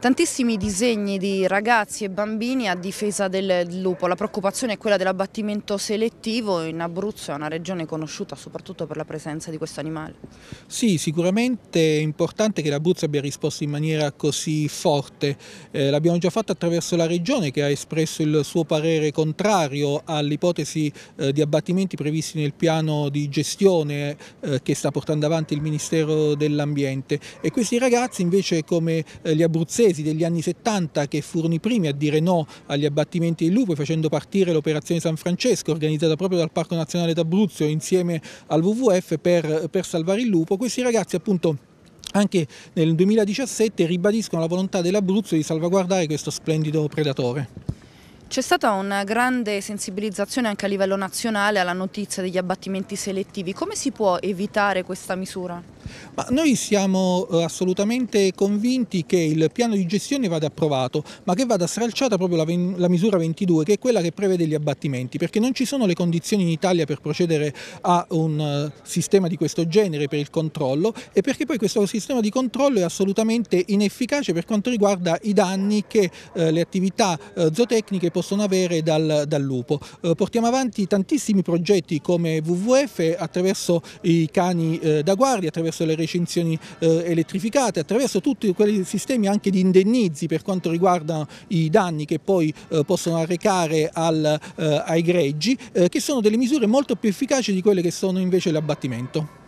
Tantissimi disegni di ragazzi e bambini a difesa del lupo, la preoccupazione è quella dell'abbattimento selettivo, in Abruzzo è una regione conosciuta soprattutto per la presenza di questo animale. Sì, sicuramente è importante che l'Abruzzo abbia risposto in maniera così forte, eh, l'abbiamo già fatto attraverso la regione che ha espresso il suo parere contrario all'ipotesi eh, di abbattimenti previsti nel piano di gestione eh, che sta portando avanti il Ministero dell'Ambiente e questi ragazzi invece come eh, gli abruzzesi inglesi degli anni 70 che furono i primi a dire no agli abbattimenti dei lupi facendo partire l'operazione San Francesco organizzata proprio dal Parco Nazionale d'Abruzzo insieme al WWF per, per salvare il lupo, questi ragazzi appunto anche nel 2017 ribadiscono la volontà dell'Abruzzo di salvaguardare questo splendido predatore. C'è stata una grande sensibilizzazione anche a livello nazionale alla notizia degli abbattimenti selettivi. Come si può evitare questa misura? Ma noi siamo eh, assolutamente convinti che il piano di gestione vada approvato, ma che vada stralciata proprio la, la, misura 22, che è quella che prevede gli abbattimenti, perché non ci sono le condizioni in Italia per procedere a un eh, sistema di questo genere per il controllo e perché poi questo sistema di controllo è assolutamente inefficace per quanto riguarda i danni che eh, le attività eh, zootecniche possono avere dal, dal lupo. Eh, portiamo avanti tantissimi progetti come WWF attraverso i cani eh, da guardia, attraverso le recinzioni eh, elettrificate, attraverso tutti quei sistemi anche di indennizi per quanto riguarda i danni che poi eh, possono arrecare al, eh, ai greggi, che sono delle misure molto più efficaci di quelle che sono invece l'abbattimento.